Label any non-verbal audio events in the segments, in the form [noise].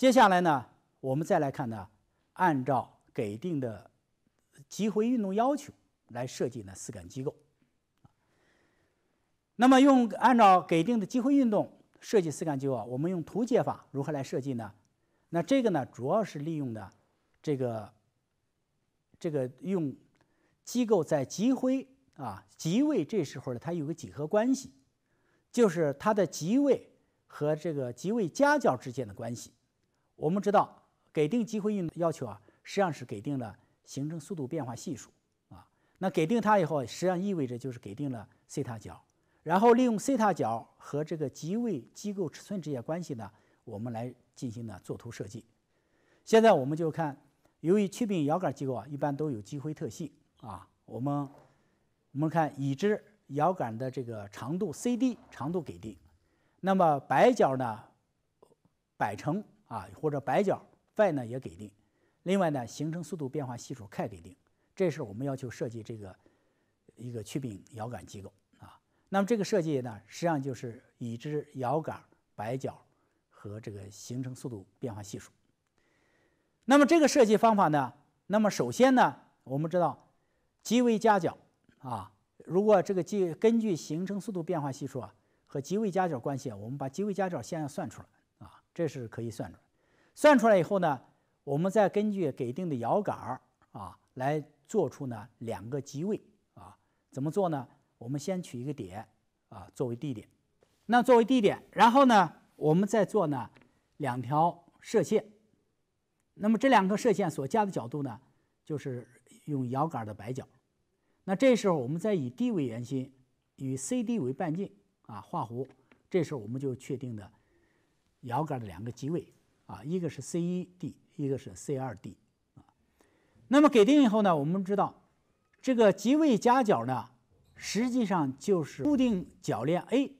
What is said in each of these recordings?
接下来呢，我们再来看呢，按照给定的极会运动要求来设计呢四杆机构。那么用按照给定的集会运动设计四杆机构，我们用图解法如何来设计呢？那这个呢，主要是利用的这个这个用机构在极会啊极位这时候呢，它有个几何关系，就是它的极位和这个极位夹角之间的关系。我们知道给定会运的要求啊，实际上是给定了行程速度变化系数啊。那给定它以后，实际上意味着就是给定了西塔角，然后利用西塔角和这个极位机构尺寸之间关系呢，我们来进行呢作图设计。现在我们就看，由于曲柄摇杆机构啊，一般都有机会特性啊。我们我们看已知摇杆的这个长度 CD 长度给定，那么摆角呢摆成。啊，或者摆角 φ 呢也给定，另外呢，行程速度变化系数 k 给定，这是我们要求设计这个一个曲柄摇杆机构啊。那么这个设计呢，实际上就是已知摇杆摆角和这个行程速度变化系数。那么这个设计方法呢，那么首先呢，我们知道极位夹角啊，如果这个基根据行程速度变化系数啊和极位夹角关系啊，我们把极位夹角先要算出来。这是可以算出来，算出来以后呢，我们再根据给定的摇杆儿啊，来做出呢两个机位啊。怎么做呢？我们先取一个点啊作为地点，那作为地点，然后呢，我们再做呢两条射线，那么这两个射线所加的角度呢，就是用摇杆儿的摆角。那这时候我们再以 D 为圆心，以 CD 为半径啊画弧，这时候我们就确定的。摇杆的两个极位啊，一个是 C 一 D，一个是 C 二 D 啊。那么给定以后呢，我们知道这个极位夹角呢，实际上就是固定铰链 A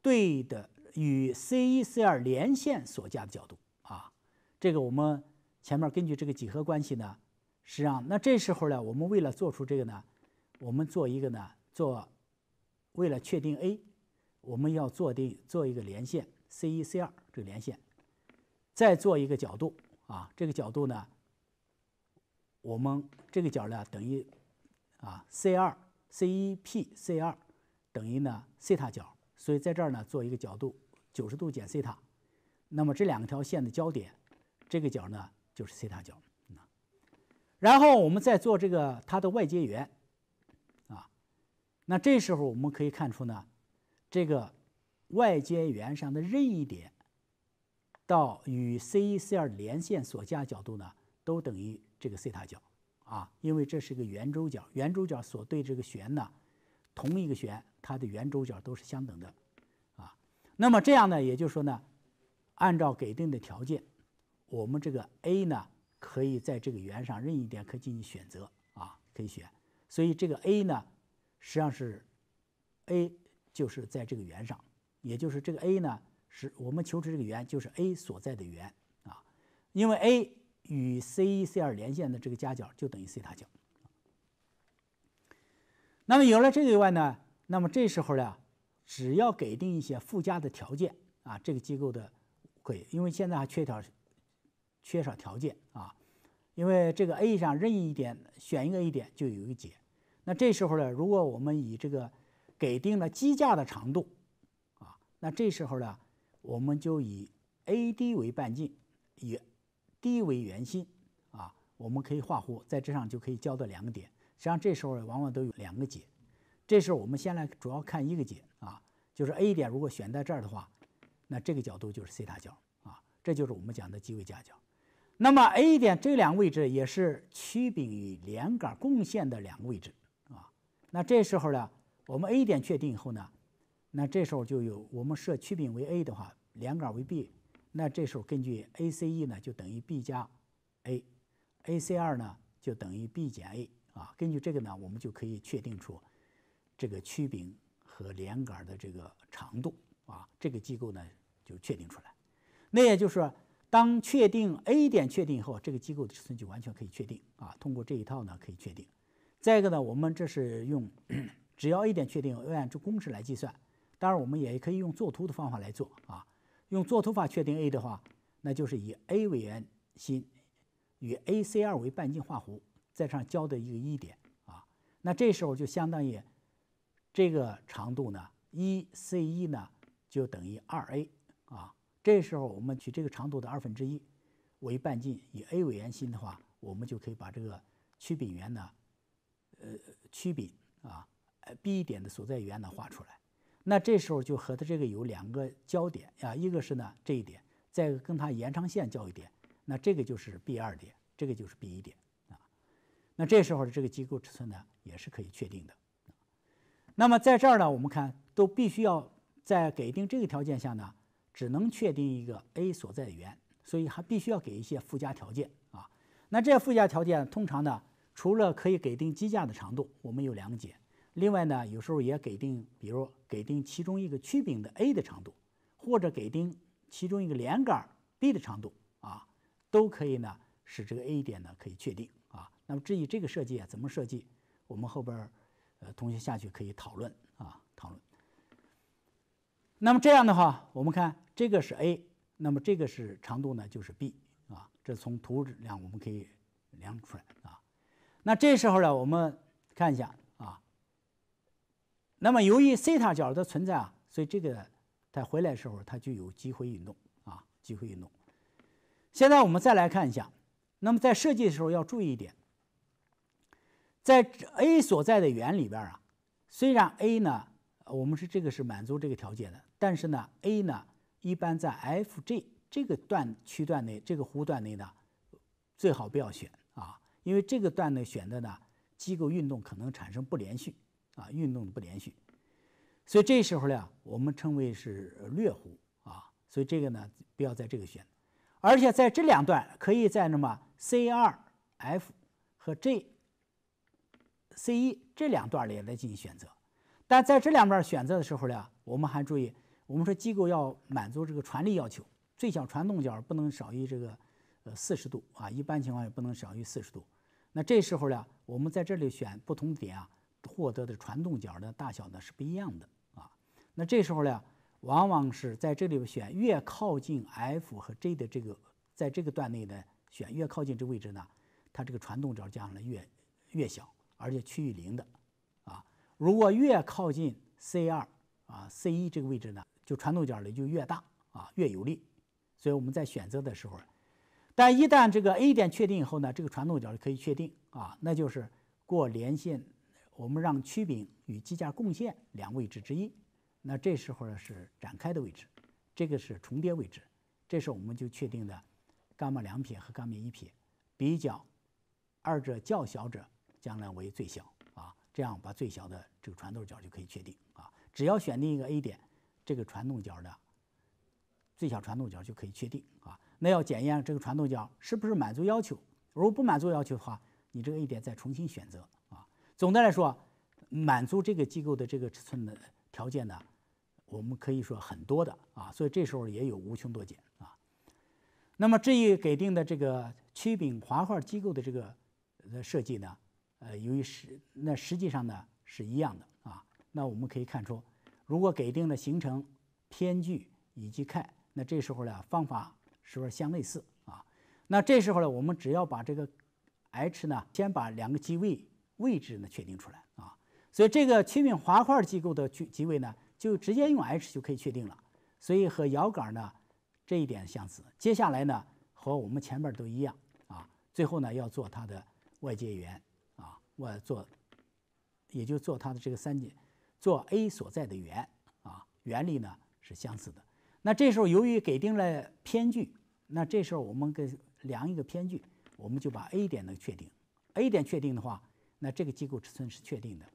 对的与 C 一 C 二连线所加的角度啊。这个我们前面根据这个几何关系呢，实际上那这时候呢，我们为了做出这个呢，我们做一个呢，做为了确定 A，我们要做定做一个连线。C 一 C 二这个连线，再做一个角度啊，这个角度呢，我们这个角呢等于啊 C 二 C 一 P C 二等于呢西塔角，所以在这儿呢做一个角度九十度减西塔，那么这两条线的交点，这个角呢就是西塔角。然后我们再做这个它的外接圆啊，那这时候我们可以看出呢，这个。外接圆上的任意点到与 C 一 C 二连线所夹角度呢，都等于这个西塔角啊，因为这是个圆周角，圆周角所对这个弦呢，同一个弦它的圆周角都是相等的啊。那么这样呢，也就是说呢，按照给定的条件，我们这个 A 呢，可以在这个圆上任意点可以进行选择啊，可以选。所以这个 A 呢，实际上是 A 就是在这个圆上。也就是这个 A 呢，是我们求出这个圆，就是 A 所在的圆啊，因为 A 与 C 一 C 二连线的这个夹角就等于西塔角。那么有了这个以外呢，那么这时候呢，只要给定一些附加的条件啊，这个机构的可以，因为现在还缺少缺少条件啊，因为这个 A 上任意一点选一个 A 点就有一个解。那这时候呢，如果我们以这个给定了机架的长度。那这时候呢，我们就以 AD 为半径，以 D 为圆心啊，我们可以画弧，在这上就可以交到两个点。实际上这时候往往都有两个解。这时候我们先来主要看一个解啊，就是 A 点如果选在这儿的话，那这个角度就是西塔角啊，这就是我们讲的极位夹角。那么 A 点这两个位置也是曲柄与连杆共线的两个位置啊。那这时候呢，我们 A 点确定以后呢？那这时候就有，我们设曲柄为 a 的话，连杆为 b，那这时候根据 A C e 呢就等于 b 加 a，A C 二呢就等于 b 减 a 啊。根据这个呢，我们就可以确定出这个曲柄和连杆的这个长度啊。这个机构呢就确定出来。那也就是当确定 a 点确定以后，这个机构的尺寸就完全可以确定啊。通过这一套呢可以确定。再一个呢，我们这是用 [clears throat] 只要 a 点确定，按这公式来计算。当然，我们也可以用作图的方法来做啊。用作图法确定 a 的话，那就是以 a 为圆心，以 a c 二为半径画弧，在上交的一个一点啊。那这时候就相当于这个长度呢，e c 一呢就等于二 a 啊。这时候我们取这个长度的二分之一为半径，以 a 为圆心的话，我们就可以把这个曲柄圆呢，呃，曲柄啊，呃，b 点的所在圆呢画出来。那这时候就和它这个有两个交点啊，一个是呢这一点，再跟它延长线交一点，那这个就是 B 二点，这个就是 B 一点啊。那这时候的这个机构尺寸呢，也是可以确定的。那么在这儿呢，我们看都必须要在给定这个条件下呢，只能确定一个 A 所在的圆，所以还必须要给一些附加条件啊。那这附加条件通常呢，除了可以给定机架的长度，我们有两解，另外呢，有时候也给定，比如给定其中一个曲柄的 a 的长度，或者给定其中一个连杆 b 的长度啊，都可以呢，使这个 a 点呢可以确定啊。那么至于这个设计啊，怎么设计，我们后边呃同学下去可以讨论啊，讨论。那么这样的话，我们看这个是 a，那么这个是长度呢，就是 b 啊，这从图纸上我们可以量出来啊。那这时候呢，我们看一下。那么，由于西塔角的存在啊，所以这个在回来时候它就有机会运动啊，机会运动。现在我们再来看一下，那么在设计的时候要注意一点，在 A 所在的圆里边啊，虽然 A 呢，我们是这个是满足这个条件的，但是呢，A 呢一般在 FJ 这个段区段内，这个弧段内呢，最好不要选啊，因为这个段内选的呢，机构运动可能产生不连续。啊，运动的不连续，所以这时候呢，我们称为是劣弧啊。所以这个呢，不要在这个选，而且在这两段，可以在什么 C 二 F 和 G、C 一这两段里来进行选择。但在这两段选择的时候呢，我们还注意，我们说机构要满足这个传力要求，最小传动角不能少于这个呃四十度啊，一般情况下不能少于四十度。那这时候呢，我们在这里选不同点啊。获得的传动角的大小呢是不一样的啊。那这时候呢，往往是在这里边选越靠近 F 和 J 的这个，在这个段内呢，选越靠近这位置呢，它这个传动角上来越越小，而且趋于零的啊。如果越靠近 C 二啊、C 一这个位置呢，就传动角呢就越大啊，越有利。所以我们在选择的时候，但一旦这个 A 点确定以后呢，这个传动角就可以确定啊，那就是过连线。我们让曲柄与机架共线两位置之一，那这时候呢是展开的位置，这个是重叠位置，这时我们就确定的，伽马两撇和伽马一撇比较，二者较小者将来为最小啊，这样把最小的这个传动角就可以确定啊。只要选定一个 A 点，这个传动角的最小传动角就可以确定啊。那要检验这个传动角是不是满足要求，如果不满足要求的话，你这个 A 点再重新选择。总的来说，满足这个机构的这个尺寸的条件呢，我们可以说很多的啊，所以这时候也有无穷多解啊。那么这一给定的这个曲柄滑块机构的这个呃设计呢，呃，由于是那实际上呢是一样的啊。那我们可以看出，如果给定的行程偏距以及 k，那这时候呢方法是不是相类似啊？那这时候呢，我们只要把这个 h 呢，先把两个机位。位置呢确定出来啊，所以这个曲柄滑块机构的距机位呢，就直接用 H 就可以确定了。所以和摇杆呢这一点相似。接下来呢和我们前面都一样啊，最后呢要做它的外接圆啊，外做也就做它的这个三点，做 A 所在的圆啊，原理呢是相似的。那这时候由于给定了偏距，那这时候我们给量一个偏距，我们就把 A 点能确定。A 点确定的话。那这个机构尺寸是确定的，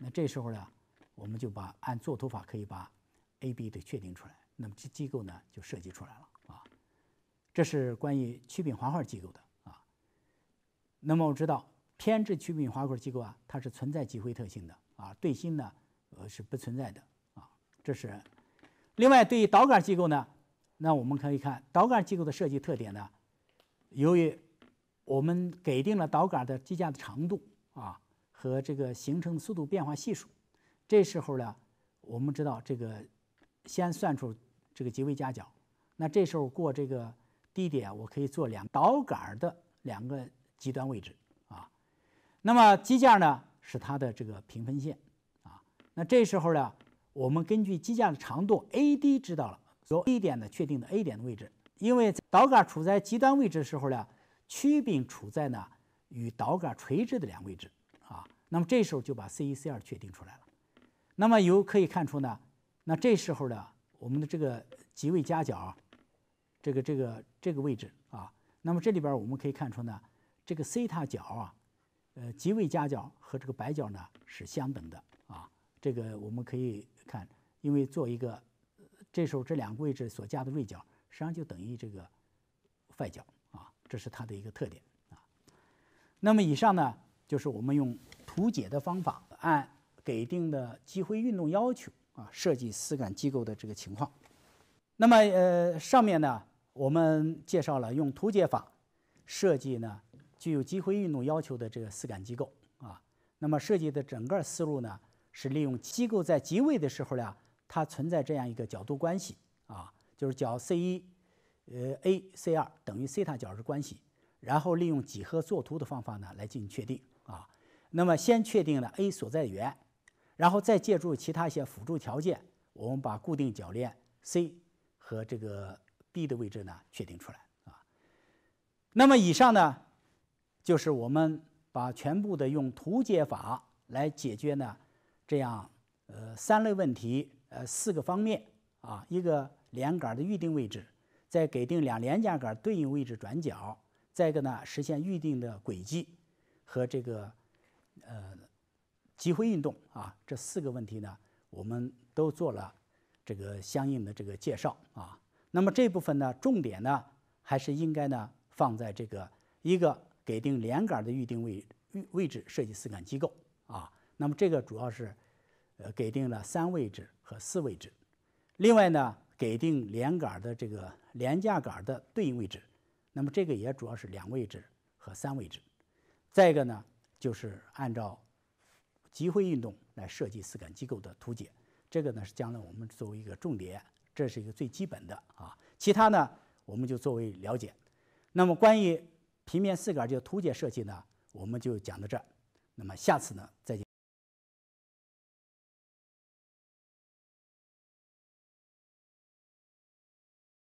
那这时候呢，我们就把按作图法可以把 AB 的确定出来，那么这机构呢就设计出来了啊。这是关于曲柄滑块机构的啊。那么我知道偏置曲柄滑块机构啊，它是存在极灰特性的啊，对心呢呃是不存在的啊。这是另外对于导杆机构呢，那我们可以看导杆机构的设计特点呢，由于我们给定了导杆的机架的长度。啊，和这个形成速度变化系数，这时候呢，我们知道这个先算出这个极位夹角。那这时候过这个 D 点，我可以做两导杆的两个极端位置啊。那么机架呢是它的这个平分线啊。那这时候呢，我们根据机架的长度 AD 知道了，所以 D 点的确定的 A 点的位置，因为导杆处在极端位置的时候呢，曲柄处在呢。与导杆垂直的两位置啊，那么这时候就把 C 一 C 二确定出来了。那么由可以看出呢，那这时候呢，我们的这个极位夹角，这个这个这个位置啊，那么这里边我们可以看出呢，这个西塔角啊，呃，极位夹角和这个白角呢是相等的啊。这个我们可以看，因为做一个，这时候这两个位置所夹的锐角，实际上就等于这个外角啊，这是它的一个特点。那么以上呢，就是我们用图解的方法，按给定的机徽运动要求啊，设计思杆机构的这个情况。那么呃，上面呢，我们介绍了用图解法设计呢具有机徽运动要求的这个思杆机构啊。那么设计的整个思路呢，是利用机构在机位的时候呢，它存在这样一个角度关系啊，就是角 C 一呃 A C 二等于西塔角的关系。然后利用几何作图的方法呢来进行确定啊。那么先确定了 A 所在的圆，然后再借助其他一些辅助条件，我们把固定铰链 C 和这个 B 的位置呢确定出来啊。那么以上呢就是我们把全部的用图解法来解决呢这样呃三类问题呃四个方面啊一个连杆的预定位置，再给定两连杆杆对应位置转角。再一个呢，实现预定的轨迹和这个呃，机会运动啊，这四个问题呢，我们都做了这个相应的这个介绍啊。那么这部分呢，重点呢还是应该呢放在这个一个给定连杆的预定位位置设计四杆机构啊。那么这个主要是呃给定了三位置和四位置，另外呢给定连杆的这个连架杆的对应位置。那么这个也主要是两位置和三位置，再一个呢就是按照集会运动来设计四杆机构的图解，这个呢是将来我们作为一个重点，这是一个最基本的啊，其他呢我们就作为了解。那么关于平面四杆这个图解设计呢，我们就讲到这儿，那么下次呢再见。